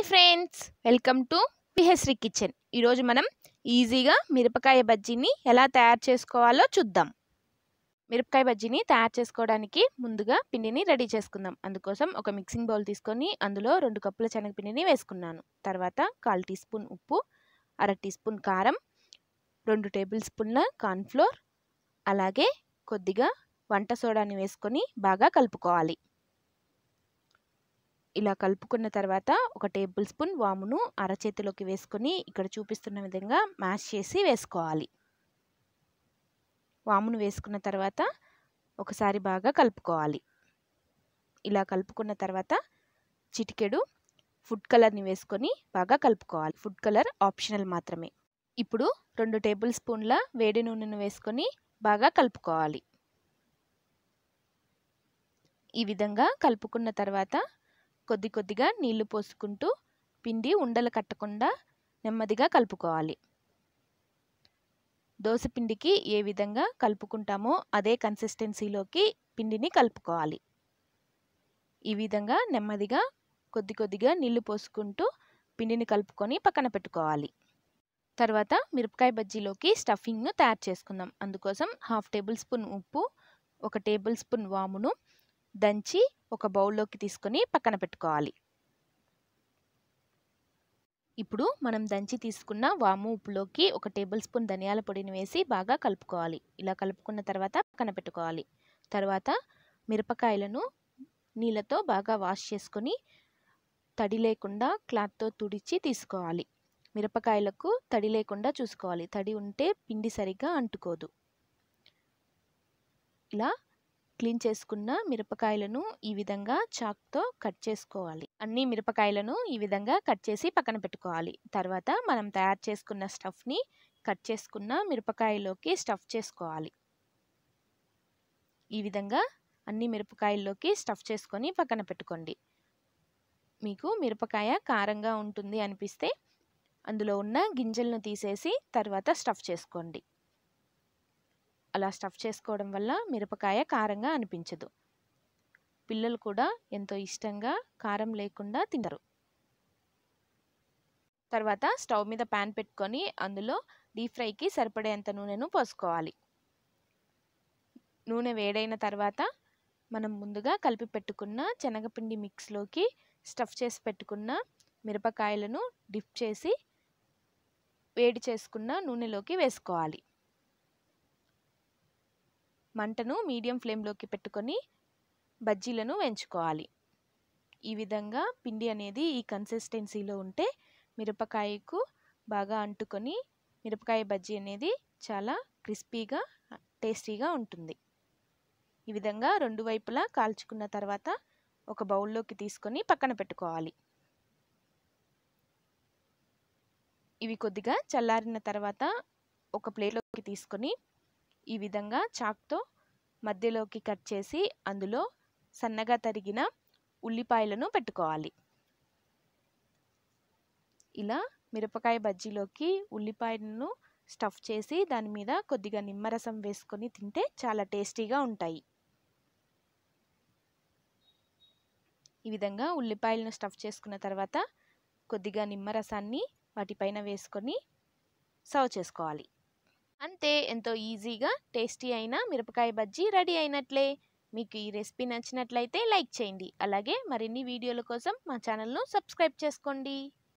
hi friends welcome to పిహెస్రీ kitchen ఈరోజు మనం ఈజీగా మిరపకాయ బజ్జీని ఎలా తయారు చేసుకోవాలో చూద్దాం మిరపకాయ బజ్జీని తయారు చేసుకోవడానికి ముందుగా పిండిని రెడీ చేసుకుందాం అందుకోసం ఒక మిక్సింగ్ బౌల్ తీసుకొని అందులో రెండు కప్పుల శనగపిండిని వేసుకున్నాను తర్వాత కాల్ టీ స్పూన్ ఉప్పు అర టీ స్పూన్ కారం రెండు టేబుల్ స్పూన్ల కార్న్ఫ్లోర్ అలాగే కొద్దిగా వంట సోడాని వేసుకొని బాగా కలుపుకోవాలి ఇలా కలుపుకున్న తర్వాత ఒక టేబుల్ స్పూన్ వామును అరచేతిలోకి వేసుకొని ఇక్కడ చూపిస్తున్న విధంగా మ్యాష్ చేసి వేసుకోవాలి వామును వేసుకున్న తర్వాత ఒకసారి బాగా కలుపుకోవాలి ఇలా కలుపుకున్న తర్వాత చిటికెడు ఫుడ్ కలర్ని వేసుకొని బాగా కలుపుకోవాలి ఫుడ్ కలర్ ఆప్షనల్ మాత్రమే ఇప్పుడు రెండు టేబుల్ స్పూన్ల వేడి నూనెను వేసుకొని బాగా కలుపుకోవాలి ఈ విధంగా కలుపుకున్న తర్వాత కొద్ది కొద్దిగా నీళ్లు పోసుకుంటూ పిండి ఉండలు కట్టకుండా నెమ్మదిగా కలుపుకోవాలి పిండికి ఏ విధంగా కలుపుకుంటామో అదే కన్సిస్టెన్సీలోకి పిండిని కలుపుకోవాలి ఈ విధంగా నెమ్మదిగా కొద్ది కొద్దిగా నీళ్లు పోసుకుంటూ పిండిని కలుపుకొని పక్కన పెట్టుకోవాలి తర్వాత మిరపకాయ బజ్జీలోకి స్టఫింగ్ను తయారు చేసుకుందాం అందుకోసం హాఫ్ టేబుల్ స్పూన్ ఉప్పు ఒక టేబుల్ స్పూన్ వామును దంచి ఒక బౌల్లోకి తీసుకొని పక్కన పెట్టుకోవాలి ఇప్పుడు మనం దంచి తీసుకున్న వాము ఉప్పులోకి ఒక టేబుల్ స్పూన్ ధనియాల పొడిని వేసి బాగా కలుపుకోవాలి ఇలా కలుపుకున్న తర్వాత పక్కన పెట్టుకోవాలి తర్వాత మిరపకాయలను నీళ్ళతో బాగా వాష్ చేసుకొని తడి లేకుండా క్లాత్తో తుడిచి తీసుకోవాలి మిరపకాయలకు తడి లేకుండా చూసుకోవాలి తడి ఉంటే పిండి సరిగ్గా అంటుకోదు ఇలా క్లీన్ చేసుకున్న మిరపకాయలను ఈ విధంగా చాక్తో కట్ చేసుకోవాలి అన్ని మిరపకాయలను ఈ విధంగా కట్ చేసి పక్కన పెట్టుకోవాలి తర్వాత మనం తయారు చేసుకున్న స్టఫ్ని కట్ చేసుకున్న మిరపకాయలోకి స్టఫ్ చేసుకోవాలి ఈ విధంగా అన్ని మిరపకాయల్లోకి స్టఫ్ చేసుకొని పక్కన పెట్టుకోండి మీకు మిరపకాయ కారంగా ఉంటుంది అనిపిస్తే అందులో ఉన్న గింజలను తీసేసి తర్వాత స్టఫ్ చేసుకోండి అలా స్టఫ్ చేసుకోవడం వల్ల మిరపకాయ కారంగా అనిపించదు పిల్లలు కూడా ఎంతో ఇష్టంగా కారం లేకుండా తింటారు తర్వాత స్టవ్ మీద ప్యాన్ పెట్టుకొని అందులో డీప్ ఫ్రైకి సరిపడేంత నూనెను పోసుకోవాలి నూనె వేడైన తర్వాత మనం ముందుగా కలిపి పెట్టుకున్న శనగపిండి మిక్స్లోకి స్టఫ్ చేసి పెట్టుకున్న మిరపకాయలను డిప్ చేసి వేడి చేసుకున్న నూనెలోకి వేసుకోవాలి మంటను మీడియం ఫ్లేమ్లోకి పెట్టుకొని బజ్జీలను వేయించుకోవాలి ఈ విధంగా పిండి అనేది ఈ కన్సిస్టెన్సీలో ఉంటే మిరపకాయకు బాగా అంటుకొని మిరపకాయ బజ్జీ అనేది చాలా క్రిస్పీగా టేస్టీగా ఉంటుంది ఈ విధంగా రెండు వైపులా కాల్చుకున్న తర్వాత ఒక బౌల్లోకి తీసుకొని పక్కన పెట్టుకోవాలి ఇవి కొద్దిగా చల్లారిన తర్వాత ఒక ప్లేట్లోకి తీసుకొని ఈ విధంగా చాక్తో మధ్యలోకి కట్ చేసి అందులో సన్నగా తరిగిన ఉల్లిపాయలను పెట్టుకోవాలి ఇలా మిరపకాయ బజ్జీలోకి ఉల్లిపాయలను స్టఫ్ చేసి దాని మీద కొద్దిగా నిమ్మరసం వేసుకొని తింటే చాలా టేస్టీగా ఉంటాయి ఈ విధంగా ఉల్లిపాయలను స్టఫ్ చేసుకున్న తర్వాత కొద్దిగా నిమ్మరసాన్ని వాటిపైన వేసుకొని సర్వ్ చేసుకోవాలి అంతే ఎంతో ఈజీగా టేస్టీ అయిన మిరపకాయ బజ్జీ రెడీ అయినట్లే మీకు ఈ రెసిపీ నచ్చినట్లయితే లైక్ చేయండి అలాగే మరిన్ని వీడియోల కోసం మా ఛానల్ను సబ్స్క్రైబ్ చేసుకోండి